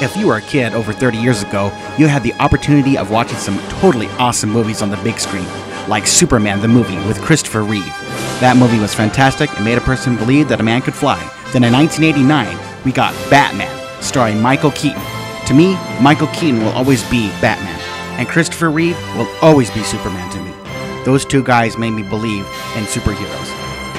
If you were a kid over 30 years ago, you had the opportunity of watching some totally awesome movies on the big screen, like Superman the movie with Christopher Reeve. That movie was fantastic and made a person believe that a man could fly. Then in 1989, we got Batman, starring Michael Keaton. To me, Michael Keaton will always be Batman, and Christopher Reeve will always be Superman to me. Those two guys made me believe in superheroes.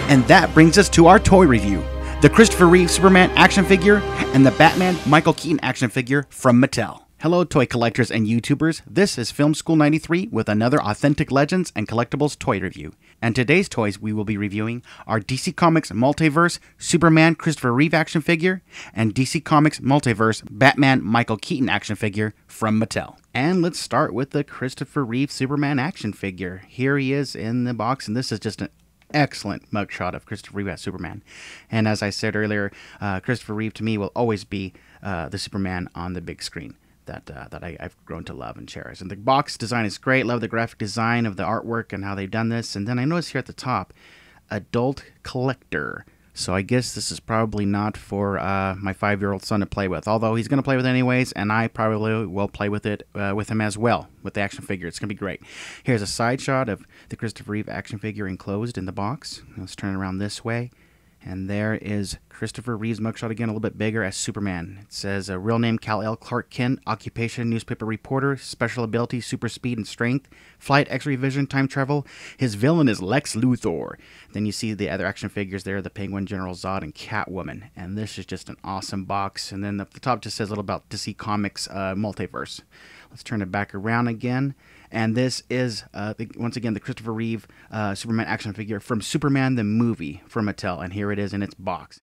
And that brings us to our toy review the Christopher Reeve Superman action figure, and the Batman Michael Keaton action figure from Mattel. Hello, toy collectors and YouTubers. This is Film School 93 with another Authentic Legends and Collectibles toy review. And today's toys we will be reviewing are DC Comics Multiverse Superman Christopher Reeve action figure and DC Comics Multiverse Batman Michael Keaton action figure from Mattel. And let's start with the Christopher Reeve Superman action figure. Here he is in the box, and this is just an excellent mugshot of Christopher Reeve as Superman. And as I said earlier, uh, Christopher Reeve to me will always be uh, the Superman on the big screen that uh, that I, have grown to love and cherish. And the box design is great. Love the graphic design of the artwork and how they've done this. And then I notice here at the top, adult collector. So I guess this is probably not for uh, my five-year-old son to play with. Although he's going to play with it anyways, and I probably will play with it uh, with him as well with the action figure. It's going to be great. Here's a side shot of the Christopher Reeve action figure enclosed in the box. Let's turn it around this way. And there is Christopher Reeve's mugshot again, a little bit bigger as Superman. It says a real name Cal L. Clark Kent, occupation newspaper reporter, special ability super speed and strength, flight, X-ray vision, time travel. His villain is Lex Luthor. Then you see the other action figures there: the Penguin, General Zod, and Catwoman. And this is just an awesome box. And then at the top just says a little about DC Comics uh, multiverse. Let's turn it back around again. And this is, uh, the, once again, the Christopher Reeve uh, Superman action figure from Superman the movie from Mattel. And here it is in its box.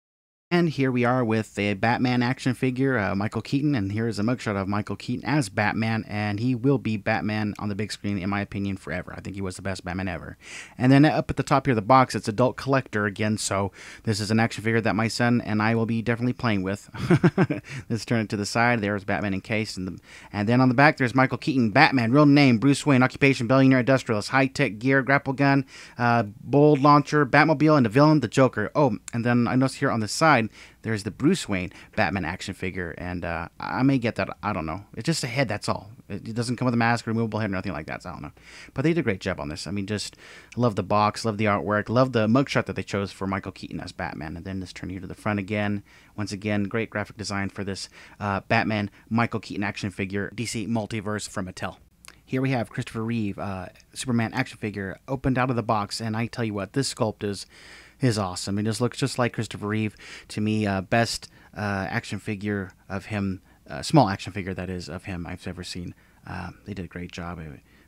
And here we are with a Batman action figure, uh, Michael Keaton, and here is a mugshot of Michael Keaton as Batman, and he will be Batman on the big screen, in my opinion, forever. I think he was the best Batman ever. And then up at the top here of the box, it's Adult Collector again, so this is an action figure that my son and I will be definitely playing with. Let's turn it to the side. There's Batman encased, and, the, and then on the back, there's Michael Keaton, Batman, real name, Bruce Wayne, occupation, billionaire industrialist, high-tech gear, grapple gun, uh, bold launcher, Batmobile, and the villain, the Joker. Oh, and then I notice here on the side, side, there's the Bruce Wayne Batman action figure, and uh, I may get that. I don't know. It's just a head. That's all. It doesn't come with a mask, removable head, or nothing like that. So I don't know. But they did a great job on this. I mean, just love the box, love the artwork, love the mugshot that they chose for Michael Keaton as Batman, and then this turn here to the front again. Once again, great graphic design for this uh, Batman Michael Keaton action figure, DC Multiverse from Mattel here we have Christopher Reeve, uh, Superman action figure, opened out of the box, and I tell you what, this sculpt is is awesome. He just looks just like Christopher Reeve to me. Uh, best uh, action figure of him, uh, small action figure that is of him I've ever seen. Uh, they did a great job.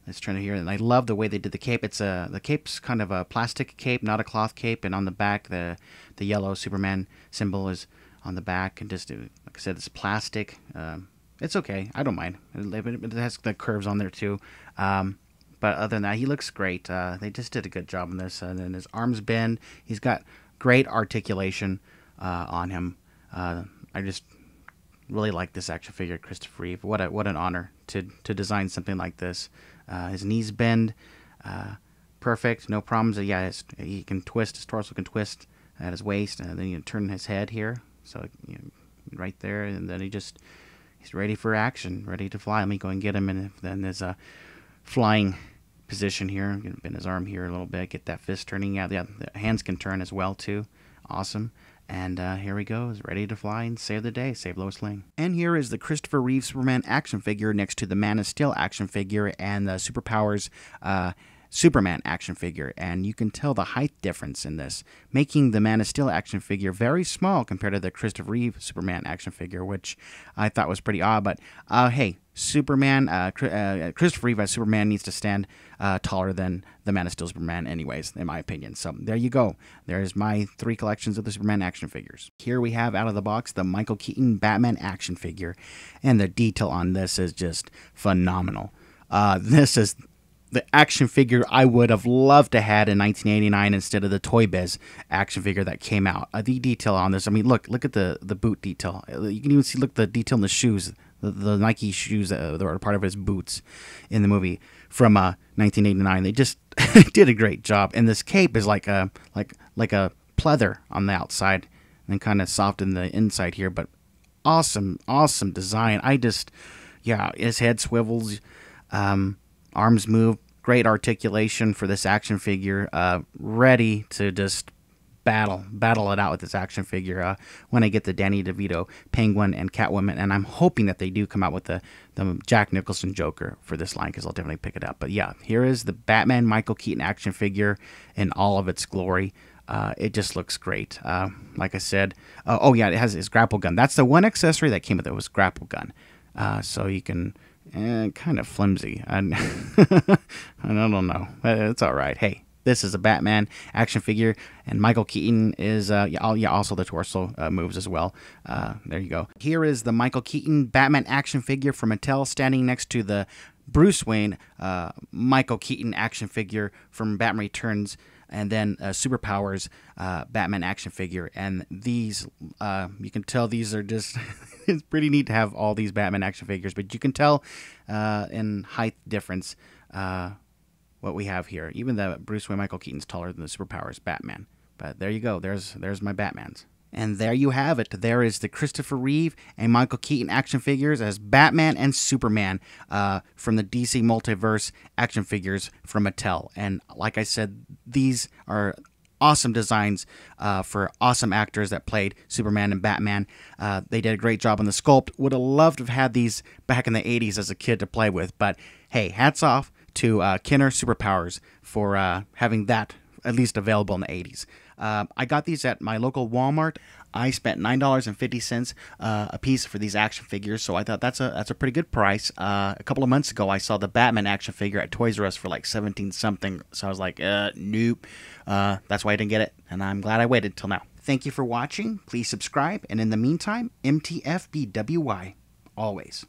It's trying to hear, and I love the way they did the cape. It's a the cape's kind of a plastic cape, not a cloth cape, and on the back the the yellow Superman symbol is on the back, and just uh, like I said, it's plastic. Um, it's okay. I don't mind. It has the curves on there too. Um, but other than that, he looks great. Uh, they just did a good job on this. And then his arms bend. He's got great articulation uh, on him. Uh, I just really like this action figure, Christopher Reeve. What a, what an honor to to design something like this. Uh, his knees bend, uh, perfect, no problems. Yeah, his, he can twist. His torso can twist at his waist, and then you turn his head here, so you know, right there, and then he just he's ready for action, ready to fly. Let me go and get him, and then there's a flying position here. Bend his arm here a little bit. Get that fist turning out. Yeah, the hands can turn as well too. Awesome. And uh, here we go, is ready to fly and save the day, save Lois Lane. And here is the Christopher Reeve Superman action figure next to the Man of Steel action figure and the Superpowers uh, Superman action figure, and you can tell the height difference in this, making the Man of Steel action figure very small compared to the Christopher Reeve Superman action figure, which I thought was pretty odd. But uh, hey, Superman, uh, uh, Christopher Reeve as Superman needs to stand uh, taller than the Man of Steel Superman, anyways, in my opinion. So there you go. There's my three collections of the Superman action figures. Here we have out of the box the Michael Keaton Batman action figure, and the detail on this is just phenomenal. Uh, this is the action figure I would have loved to had in 1989 instead of the Toy Biz action figure that came out. Uh, the detail on this, I mean, look, look at the the boot detail. Uh, you can even see, look, the detail in the shoes, the, the Nike shoes that were part of his boots in the movie from uh, 1989. They just did a great job, and this cape is like a like like a pleather on the outside and kind of soft in the inside here, but awesome, awesome design. I just, yeah, his head swivels. Um, arms move, great articulation for this action figure. Uh, ready to just battle battle it out with this action figure uh, when I get the Danny DeVito Penguin and Catwoman, and I'm hoping that they do come out with the the Jack Nicholson Joker for this line because I'll definitely pick it up. But yeah, here is the Batman Michael Keaton action figure in all of its glory. Uh, it just looks great. Uh, like I said, uh, oh yeah, it has his grapple gun. That's the one accessory that came with it was grapple gun. Uh, so you can eh, kind of flimsy. I, I don't know. Eh, it's all right. Hey, this is a Batman action figure, and Michael Keaton is uh, yeah, also the torso uh, moves as well. Uh, there you go. Here is the Michael Keaton Batman action figure from Mattel, standing next to the Bruce Wayne uh, Michael Keaton action figure from Batman Returns and then uh, Superpowers uh, Batman action figure. And these, uh, you can tell these are just, it's pretty neat to have all these Batman action figures, but you can tell uh, in height difference uh, what we have here. Even though Bruce Wayne Michael Keaton's taller than the Superpowers Batman. But there you go. There's there's my Batman's. And there you have it. There is the Christopher Reeve and Michael Keaton action figures as Batman and Superman uh, from the DC Multiverse action figures from Mattel. And like I said, these are awesome designs uh, for awesome actors that played Superman and Batman. Uh, they did a great job on the sculpt. Would have loved to have had these back in the 80s as a kid to play with, but hey, hats off to uh, Kenner Superpowers for uh, having that at least available in the 80s. Uh, I got these at my local Walmart. I spent nine dollars and fifty cents uh, a piece for these action figures, so I thought that's a that's a pretty good price. Uh, a couple of months ago, I saw the Batman action figure at Toys R Us for like seventeen something, so I was like, uh, nope. Uh, that's why I didn't get it, and I'm glad I waited till now. Thank you for watching. Please subscribe, and in the meantime, MTFBWY always.